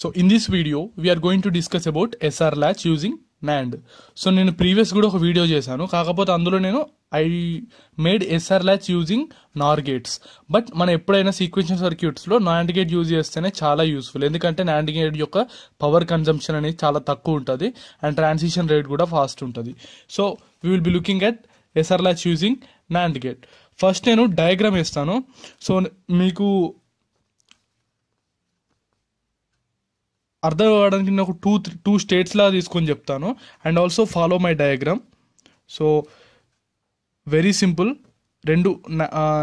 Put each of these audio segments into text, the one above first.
so in this video we are going to discuss about SR latch using NAND so నేను previous కూడా ఒక video చేశాను కాకపోతే అందులో నేను I made SR latch using NOR gates but మనం ఎప్పుడైనా సీక్వెన్షియల్ సర్క్యూట్స్లో నాండ్ గేట్ యూజ్ చేస్తేనే చాలా యూస్ఫుల్ ఎందుకంటే నాండ్ గేట్ యొక్క పవర్ కన్జంప్షన్ అనేది చాలా తక్కువ ఉంటుంది అండ్ ట్రాన్సిషన్ రేట్ కూడా ఫాస్ట్ ఉంటుంది so we will be looking at SR latch using NAND gate first నేను డయాగ్రామ్ ఇస్తాను సో మీకు అర్థం కావడానికి నేను ఒక టూ త్రీ టూ స్టేట్స్లా తీసుకొని చెప్తాను and also follow my diagram so very simple రెండు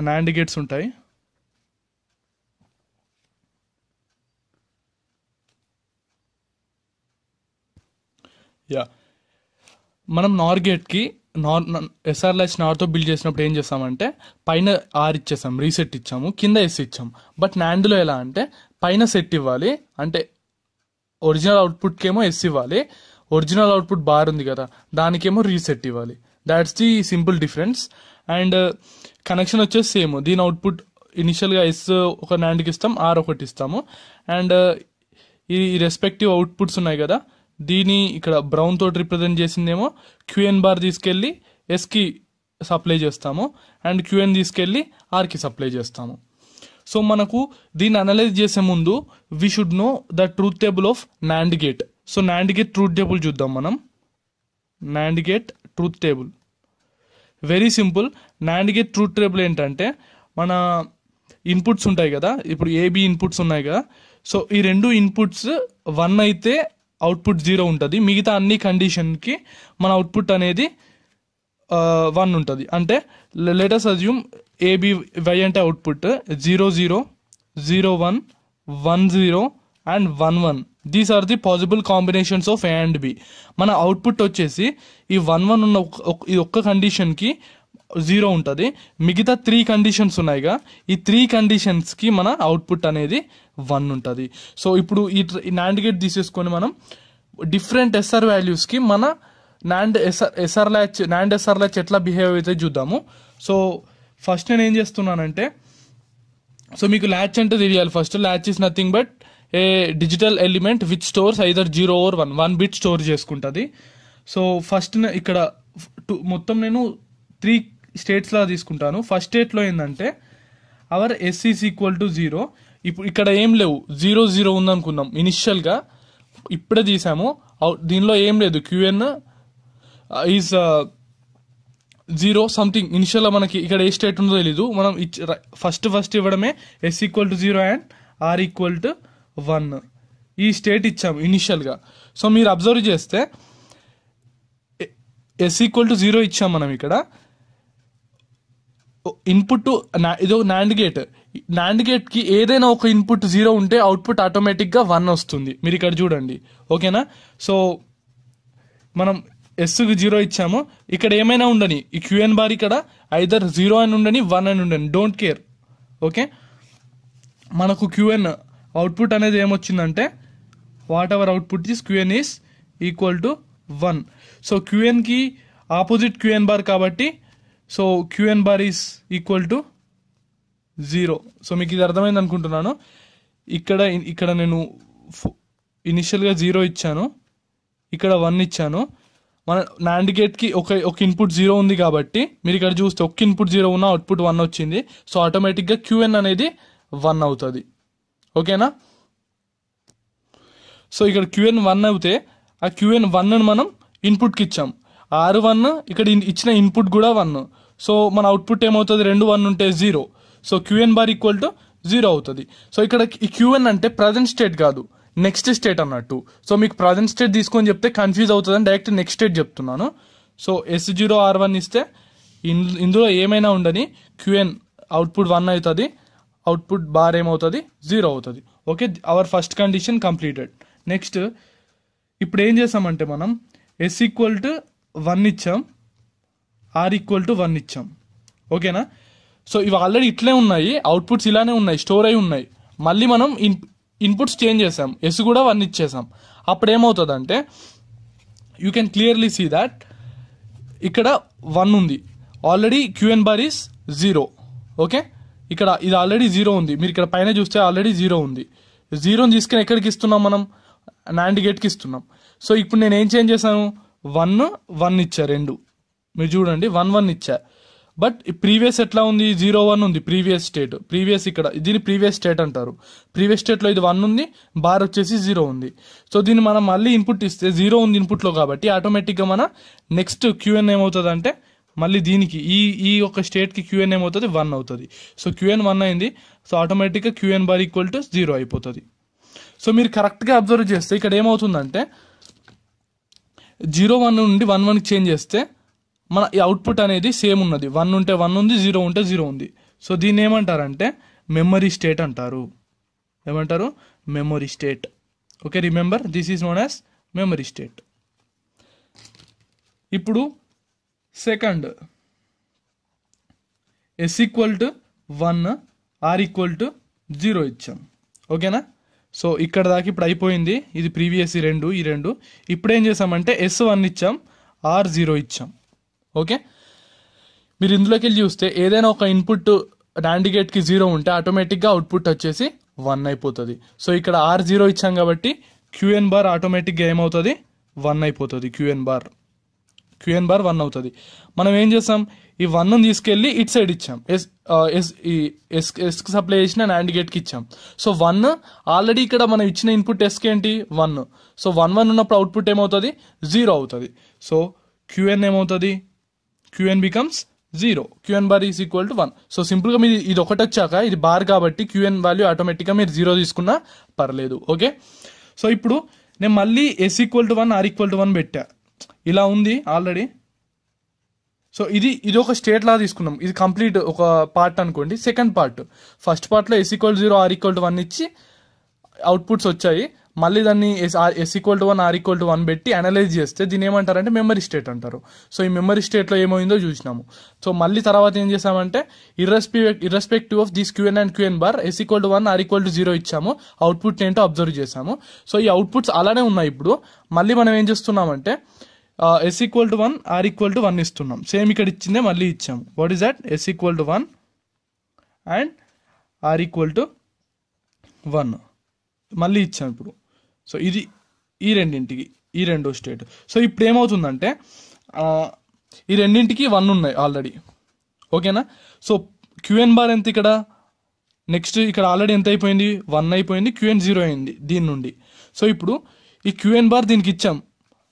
నాండ్ గేట్స్ ఉంటాయి యా మనం నార్ గేట్కి నార్ ఎస్ఆర్ నార్తో బిల్డ్ చేసినప్పుడు ఏం చేస్తామంటే పైన ఆర్ ఇచ్చేసాం రీసెట్ ఇచ్చాము కింద ఎస్ ఇచ్చాము బట్ నాండ్లో ఎలా అంటే పైన సెట్ ఇవ్వాలి అంటే ఒరిజినల్ అవుట్పుట్కేమో ఎస్ ఇవ్వాలి ఒరిజినల్ అవుట్పుట్ బార్ ఉంది కదా దానికేమో రీసెట్ ఇవ్వాలి that's the simple difference and connection వచ్చేసి సేమ్ దీని అవుట్పుట్ ఇనిషియల్గా ఎస్ ఒక నాండ్కి ఇస్తాం ఆర్ ఒకటి ఇస్తాము అండ్ uh, ఈ రెస్పెక్టివ్ అవుట్పుట్స్ ఉన్నాయి కదా దీని ఇక్కడ బ్రౌన్ తోటి రిప్రజెంట్ చేసిందేమో క్యూఎన్ బార్ తీసుకెళ్ళి ఎస్కి సప్లై చేస్తాము అండ్ క్యూఎన్ తీసుకెళ్ళి ఆర్కి సప్లై చేస్తాము సో మనకు దీన్ని అనలైజ్ చేసే ముందు we should know the truth table of NAND gate so NAND gate truth table చూద్దాం మనం NAND gate truth table very simple NAND gate truth table ఏంటంటే మన ఇన్పుట్స్ ఉంటాయి కదా ఇప్పుడు ఏబి ఇన్పుట్స్ ఉన్నాయి కదా సో ఈ రెండు ఇన్పుట్స్ వన్ అయితే అవుట్పుట్ జీరో ఉంటుంది మిగతా అన్ని కండిషన్కి మన అవుట్పుట్ అనేది వన్ uh, ఉంటుంది అంటే లేటెస్ట్ అజ్యూమ్ ఏబి వై అంటే output zero zero zero one one zero and one one these are the possible combinations of A and B మన అవుట్పుట్ వచ్చేసి ఈ వన్ వన్ ఉన్న ఈ ఒక్క కండిషన్కి జీరో ఉంటుంది మిగతా త్రీ కండిషన్స్ ఉన్నాయిగా ఈ త్రీ కండిషన్స్కి మన అవుట్పుట్ అనేది వన్ ఉంటుంది సో ఇప్పుడు ఈ నాండ్ గేట్ తీసేసుకొని మనం డిఫరెంట్ ఎస్ఆర్ వాల్యూస్కి మన NAND SR SR latch NAND SR latch ఎట్లా బిహేవ్ అయితే చూద్దాము సో ఫస్ట్ నేను ఏం చేస్తున్నానంటే సో మీకు ల్యాచ్ అంటే తెలియాలి first latch is nothing but a digital element with stores either zero over one one bit store చేసుకుంటుంది సో ఫస్ట్ ఇక్కడ మొత్తం నేను త్రీ స్టేట్స్లా తీసుకుంటాను ఫస్ట్ స్టేట్లో ఏంటంటే our S is equal to zero ఇప్పుడు ఇక్కడ ఏం లేవు జీరో జీరో ఉందనుకున్నాం ఇనిషియల్గా ఇప్పుడే తీసాము దీనిలో ఏం లేదు క్యూఎన్ ఈజ్ జీరో సంథింగ్ ఇనిషియల్గా మనకి ఇక్కడ ఏ స్టేట్ ఉందో తెలీదు మనం ఫస్ట్ ఫస్ట్ ఇవ్వడమే S equal to zero and R equal to one ఈ స్టేట్ ఇచ్చాము ఇనిషియల్గా సో మీరు అబ్జర్వ్ చేస్తే ఎస్ ఈక్వల్ టు జీరో ఇచ్చాం మనం ఇక్కడ ఇన్పుట్ టు ఇదో నాండ్ గేట్ నాండ్ గేట్కి ఏదైనా ఒక ఇన్పుట్ జీరో ఉంటే అవుట్పుట్ ఆటోమేటిక్గా వన్ వస్తుంది మీరు ఇక్కడ చూడండి ఓకేనా సో మనం ఎస్కి జీరో ఇచ్చామో ఇక్కడ ఏమైనా ఉండని ఈ క్యూఎన్ బార్ ఇక్కడ ఐదర్ జీరో అని ఉండని వన్ అని ఉండని డోంట్ కేర్ ఓకే మనకు క్యూఎన్ అవుట్పుట్ అనేది ఏమొచ్చిందంటే what our output is QN is equal to one so క్యూఎన్కి ఆపోజిట్ క్యూఎన్ బార్ కాబట్టి so QN bar is equal to zero so మీకు ఇది అర్థమైంది అనుకుంటున్నాను ఇక్కడ ఇక్కడ నేను ఇనిషియల్గా జీరో ఇచ్చాను ఇక్కడ వన్ ఇచ్చాను మన నాండ్ గేట్కి ఒక ఒక ఇన్పుట్ జీరో ఉంది కాబట్టి మీరు ఇక్కడ చూస్తే ఒక ఇన్పుట్ జీరో ఉన్న అవుట్పుట్ వన్ వచ్చింది సో ఆటోమేటిక్గా క్యూఎన్ అనేది వన్ అవుతుంది ఓకేనా సో ఇక్కడ క్యూఎన్ వన్ అవుతే ఆ క్యూఎన్ వన్ మనం ఇన్పుట్కి ఇచ్చాం ఆరు వన్ ఇక్కడ ఇచ్చిన ఇన్పుట్ కూడా వన్ సో మన అవుట్పుట్ ఏమవుతుంది రెండు వన్ ఉంటే zero so QN bar equal to zero అవుతుంది సో ఇక్కడ ఈ క్యూఎన్ అంటే ప్రజెంట్ స్టేట్ కాదు నెక్స్ట్ స్టేట్ అన్నట్టు సో మీకు ప్రజెంట్ స్టేట్ తీసుకొని చెప్తే కన్ఫ్యూజ్ అవుతుందని డైరెక్ట్ నెక్స్ట్ స్టేట్ చెప్తున్నాను so S zero R one ఇస్తే ఇందులో ఏమైనా ఉండని క్యూఎన్ అవుట్పుట్ వన్ అవుతుంది అవుట్పుట్ బార్ ఏమవుతుంది జీరో అవుతుంది okay our first condition completed next ఇప్పుడు ఏం చేసామంటే మనం ఎస్ ఈక్వల్ టు వన్ ఇచ్చాం ఆర్ ఈక్వల్ టు వన్ ఇచ్చాం ఓకేనా సో ఇవి ఆల్రెడీ ఇట్లే ఉన్నాయి అవుట్పుట్స్ ఇలానే ఉన్నాయి స్టోర్ అయి ఉన్నాయి మళ్ళీ మనం ఇన్ ఇన్పుట్స్ చేంజ్ చేసాం ఎస్ కూడా వన్ ఇచ్చేసాం అప్పుడు ఏమవుతుందంటే you can clearly see that ఇక్కడ వన్ ఉంది already QN bar is zero okay ఇక్కడ ఇది ఆల్రెడీ జీరో ఉంది మీరు ఇక్కడ పైన చూస్తే ఆల్రెడీ జీరో ఉంది జీరోని తీసుకుని ఎక్కడికి ఇస్తున్నాం మనం నాండ్ గేట్కి ఇస్తున్నాం సో ఇప్పుడు నేను ఏం చేంజ్ చేశాను వన్ వన్ ఇచ్చా రెండు మీరు చూడండి వన్ వన్ ఇచ్చా బట్ ప్రీవియస్ ఎట్లా ఉంది జీరో వన్ ఉంది ప్రీవియస్ స్టేట్ ప్రీవియస్ ఇక్కడ దీని ప్రీవియస్ స్టేట్ అంటారు ప్రీవియస్ స్టేట్లో ఇది వన్ ఉంది బార్ వచ్చేసి జీరో ఉంది సో దీన్ని మనం మళ్ళీ ఇన్పుట్ ఇస్తే జీరో ఉంది ఇన్పుట్లో కాబట్టి ఆటోమేటిక్గా మన నెక్స్ట్ క్యూఎన్ ఏమవుతుంది అంటే మళ్ళీ దీనికి ఈ ఈ ఒక స్టేట్కి క్యూఎన్ ఏమవుతుంది వన్ అవుతుంది సో క్యూఎన్ వన్ అయింది సో ఆటోమేటిక్గా QN bar equal to zero అయిపోతుంది సో మీరు కరెక్ట్గా అబ్జర్వ్ చేస్తే ఇక్కడ ఏమవుతుందంటే జీరో వన్ నుండి వన్ వన్కి చేంజ్ చేస్తే మన ఈ అవుట్పుట్ అనేది సేమ్ ఉన్నది వన్ ఉంటే వన్ ఉంది జీరో ఉంటే జీరో ఉంది సో దీన్ని ఏమంటారంటే మెమరీ స్టేట్ అంటారు ఏమంటారు memory state okay remember this is known as memory state ఇప్పుడు second S equal to one R equal to zero ఇచ్చాం ఓకేనా సో ఇక్కడ దాకా ఇప్పుడు అయిపోయింది ఇది ప్రీవియస్ ఈ రెండు ఈ రెండు ఇప్పుడు ఏం చేసామంటే ఎస్ వన్ ఇచ్చాం ఆర్ జీరో ఇచ్చాం ఓకే మీరు ఇందులోకి వెళ్ళి చూస్తే ఏదైనా ఒక ఇన్పుట్ నాండిగేట్కి జీరో ఉంటే ఆటోమేటిక్గా అవుట్పుట్ వచ్చేసి వన్ అయిపోతుంది సో ఇక్కడ ఆర్ జీరో ఇచ్చాం కాబట్టి క్యూఎన్ బార్ ఆటోమేటిక్గా ఏమవుతుంది వన్ అయిపోతుంది QN bar QN bar one అవుతుంది మనం ఏం చేస్తాం ఈ వన్ తీసుకెళ్ళి ఇట్ సైడ్ ఇచ్చాం ఎస్ ఎస్ ఈ ఎస్ ఎస్కి సప్లై చేసిన యాండ్ గేట్కి ఇచ్చాం సో వన్ ఆల్రెడీ ఇక్కడ మనం ఇచ్చిన ఇన్పుట్ ఎస్కి ఏంటి వన్ సో వన్ వన్ ఉన్నప్పుడు అవుట్పుట్ ఏమవుతుంది జీరో అవుతుంది సో క్యూఎన్ ఏమవుతుంది QN becomes zero QN bar is equal to one so సింపుల్గా మీరు ఇది ఒకటి వచ్చాక ఇది బార్ కాబట్టి క్యూఎన్ వాల్యూ ఆటోమేటిక్గా మీరు జీరో తీసుకున్నా పర్లేదు ఓకే సో ఇప్పుడు నేను మళ్ళీ S equal to one R equal to one పెట్టా ఇలా ఉంది ఆల్రెడీ సో ఇది ఇది ఒక స్టేట్ లా తీసుకున్నాం ఇది కంప్లీట్ ఒక పార్ట్ అనుకోండి సెకండ్ పార్ట్ ఫస్ట్ పార్ట్లో S equal zero R equal to one ఇచ్చి అవుట్పుట్స్ వచ్చాయి మళ్ళీ దాన్ని S S equal to one R equal to one పెట్టి అనలైజ్ చేస్తే దీని ఏమంటారంటే మెమరీ స్టేట్ అంటారు సో ఈ మెమరీ స్టేట్లో ఏమైందో చూసినాము సో మళ్ళీ తర్వాత ఏం చేసామంటే irrespect irrespective of this QN and QN bar S equal to one R equal to zero ఇచ్చాము అవుట్పుట్ ఏంటో అబ్జర్వ్ చేసాము సో ఈ అవుట్పుట్స్ అలానే ఉన్నాయి ఇప్పుడు మళ్ళీ మనం ఏం చేస్తున్నామంటే S equal to one R equal to one ఇస్తున్నాం సేమ్ ఇక్కడ ఇచ్చిందే మళ్ళీ ఇచ్చాము what is that S equal to one and R equal to one మళ్ళీ ఇచ్చాం ఇప్పుడు సో ఇది ఈ రెండింటికి ఈ రెండో స్టేట్ సో ఇప్పుడు ఏమవుతుందంటే ఈ రెండింటికి వన్ ఉన్నాయి ఆల్రెడీ ఓకేనా సో క్యూఎన్ బార్ ఎంత ఇక్కడ నెక్స్ట్ ఇక్కడ ఆల్రెడీ ఎంత అయిపోయింది వన్ అయిపోయింది క్యూఎన్ జీరో అయింది దీని నుండి సో ఇప్పుడు ఈ క్యూఎన్ బార్ దీనికి ఇచ్చాం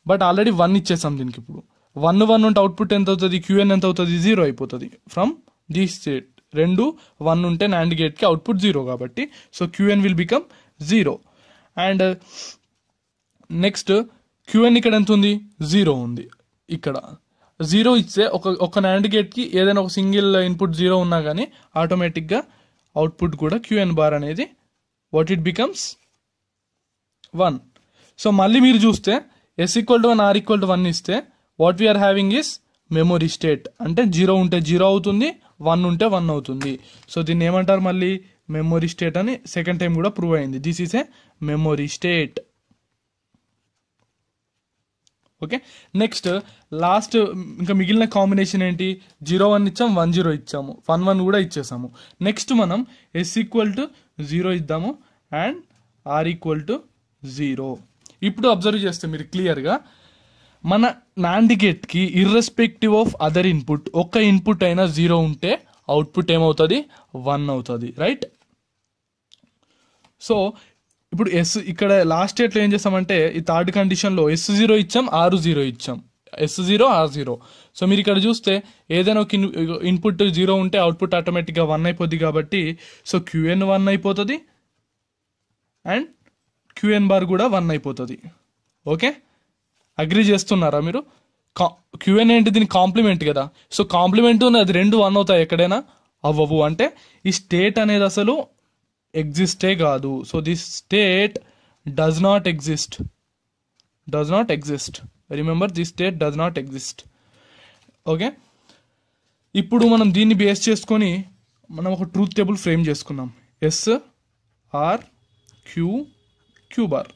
బట్ ఆల్రెడీ వన్ ఇచ్చేసాం దీనికి ఇప్పుడు వన్ వన్ ఉంటే అవుట్పుట్ ఎంత అవుతుంది క్యూఎన్ ఎంత అవుతుంది జీరో అయిపోతుంది ఫ్రమ్ దీ స్టేట్ రెండు వన్ ఉంటే నాండ్ గేట్కి అవుట్పుట్ జీరో కాబట్టి so QN will become zero and next QN ఇక్కడ ఎంత ఉంది జీరో ఉంది ఇక్కడ జీరో ఇస్తే ఒక ఒక నాండ్ గేట్కి ఏదైనా ఒక సింగిల్ ఇన్పుట్ జీరో ఉన్నా కానీ ఆటోమేటిక్గా అవుట్పుట్ కూడా క్యూఎన్ బార్ అనేది what it becomes one so మళ్ళీ మీరు చూస్తే S equal to one R equal to one ఇస్తే what we are having is memory state అంటే జీరో ఉంటే జీరో అవుతుంది వన్ ఉంటే వన్ అవుతుంది సో దీన్ని ఏమంటారు మళ్ళీ మెమొరీ స్టేట్ అని సెకండ్ టైం కూడా ప్రూవ్ అయింది this is a memory state okay next last ఇంకా మిగిలిన కాంబినేషన్ ఏంటి జీరో వన్ ఇచ్చాం వన్ జీరో ఇచ్చాము వన్ వన్ కూడా ఇచ్చేసాము నెక్స్ట్ మనం ఎస్ ఈక్వల్ టు జీరో ఇద్దాము and R equal to zero ఇప్పుడు అబ్జర్వ్ చేస్తే మీరు క్లియర్గా మన NAND irrespective of other input ఒక్క ఇన్పుట్ అయినా జీరో ఉంటే అవుట్పుట్ ఏమవుతుంది వన్ అవుతుంది రైట్ సో ఇప్పుడు ఎస్ ఇక్కడ లాస్ట్ స్టేట్లో ఏం చేస్తామంటే ఈ థర్డ్ కండిషన్లో ఎస్ జీరో ఇచ్చాం ఆరు జీరో ఇచ్చాం S zero R zero so మీరు ఇక్కడ చూస్తే ఏదైనా ఒక ఇన్పుట్ జీరో ఉంటే అవుట్పుట్ ఆటోమేటిక్గా వన్ అయిపోద్ది కాబట్టి సో క్యూఎన్ వన్ అయిపోతుంది అండ్ క్యూఎన్ బార్ కూడా వన్ అయిపోతుంది ఓకే అగ్రి చేస్తున్నారా మీరు క్యూఎన్ ఏంటి దీని కాంప్లిమెంట్ కదా సో కాంప్లిమెంట్ అది రెండు వన్ అవుతాయి ఎక్కడైనా అవ్వవు అంటే ఈ స్టేట్ అనేది అసలు ఎగ్జిస్టే కాదు so this state does not exist does not exist remember this state does not exist okay ఇప్పుడు మనం దీన్ని బేస్ చేసుకొని మనం ఒక ట్రూత్ టేబుల్ ఫ్రేమ్ చేసుకున్నాం ఎస్ ఆర్ క్యూ క్యూబార్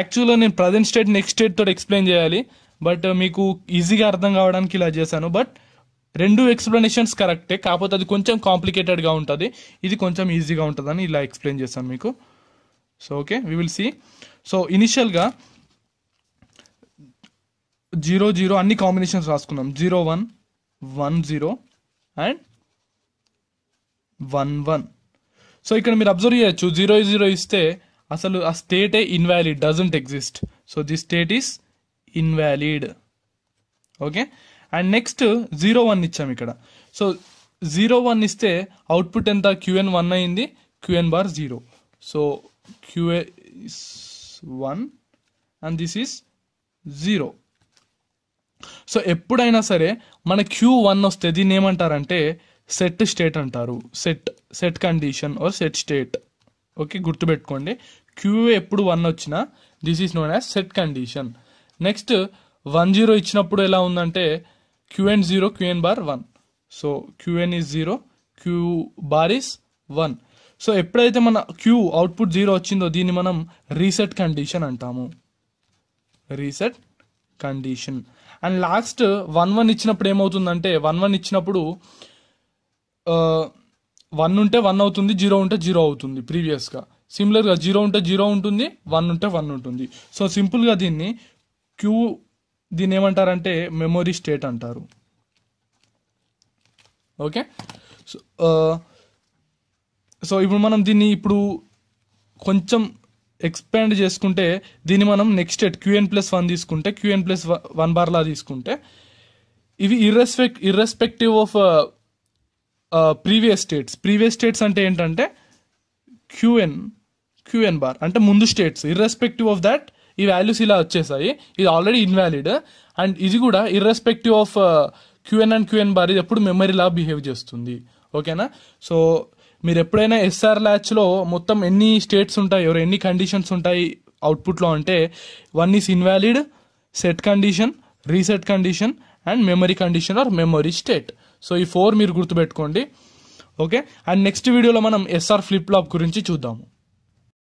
యాక్చువల్గా నేను ప్రజెంట్ స్టేట్ నెక్స్ట్ స్టేట్ తోటి ఎక్స్ప్లెయిన్ చేయాలి బట్ uh, మీకు ఈజీగా అర్థం కావడానికి ఇలా చేశాను బట్ రెండు ఎక్స్ప్లెనేషన్స్ కరెక్టే కాకపోతే అది కొంచెం కాంప్లికేటెడ్గా ఉంటుంది ఇది కొంచెం ఈజీగా ఉంటుందని ఇలా ఎక్స్ప్లెయిన్ చేశాను మీకు so okay we will see so ఇనిషియల్గా జీరో జీరో అన్ని కాంబినేషన్స్ రాసుకున్నాం zero one one zero and one one so ఇక్కడ మీరు అబ్జర్వ్ చేయొచ్చు జీరో జీరో ఇస్తే అసలు ఆ స్టేటే invalid doesn't exist so this state is invalid okay and next zero one ఇచ్చాం ఇక్కడ సో జీరో వన్ ఇస్తే అవుట్పుట్ ఎంత క్యూఎన్ వన్ అయింది QN bar zero so QA one and this is zero so ఎప్పుడైనా సరే మన క్యూ వన్ వస్తే దీన్ని ఏమంటారంటే సెట్ స్టేట్ అంటారు set set condition or set state okay గుర్తుపెట్టుకోండి క్యూ ఎప్పుడు వన్ వచ్చినా this is known as set condition next one zero ఇచ్చినప్పుడు ఎలా ఉందంటే QN zero QN bar one so QN is zero Q bar is one so ఎప్పుడైతే మన Q output zero వచ్చిందో దీన్ని మనం రీసెట్ కండిషన్ అంటాము reset condition and last one one ఇచ్చినప్పుడు ఏమవుతుందంటే వన్ వన్ ఇచ్చినప్పుడు uh, వన్ ఉంటే వన్ అవుతుంది జీరో ఉంటే జీరో అవుతుంది ప్రీవియస్గా సిమిలర్గా జీరో ఉంటే జీరో ఉంటుంది వన్ ఉంటే వన్ ఉంటుంది సో సింపుల్గా దీన్ని క్యూ దీన్ని ఏమంటారంటే మెమొరీ స్టేట్ అంటారు ఓకే సో సో ఇప్పుడు మనం దీన్ని ఇప్పుడు కొంచెం ఎక్స్పాండ్ చేసుకుంటే దీన్ని మనం next state QN plus one తీసుకుంటే క్యూఎన్ ప్లస్ వన్ బార్లా తీసుకుంటే ఇవి irrespect irrespective of previous states previous states అంటే ఏంటంటే క్యూఎన్ క్యూఎన్ బార్ అంటే ముందు స్టేట్స్ ఇర్రెస్పెక్టివ్ ఆఫ్ దాట్ ఈ వాల్యూస్ ఇలా వచ్చేసాయి ఇది ఆల్రెడీ ఇన్వాలిడ్ అండ్ ఇది కూడా irrespective of QN and QN bar ఇది ఎప్పుడు మెమరీలా బిహేవ్ చేస్తుంది ఓకేనా సో మీరు ఎప్పుడైనా ఎస్ఆర్ ల్యాచ్లో మొత్తం ఎన్ని స్టేట్స్ ఉంటాయి ఎవరు ఎన్ని కండిషన్స్ ఉంటాయి అవుట్పుట్లో అంటే one is invalid set condition reset condition and memory condition or memory state so ఈ ఫోర్ మీరు గుర్తుపెట్టుకోండి ఓకే అండ్ నెక్స్ట్ వీడియోలో మనం ఎస్ఆర్ ఫ్లిప్ ఫ్లాప్ గురించి చూద్దాము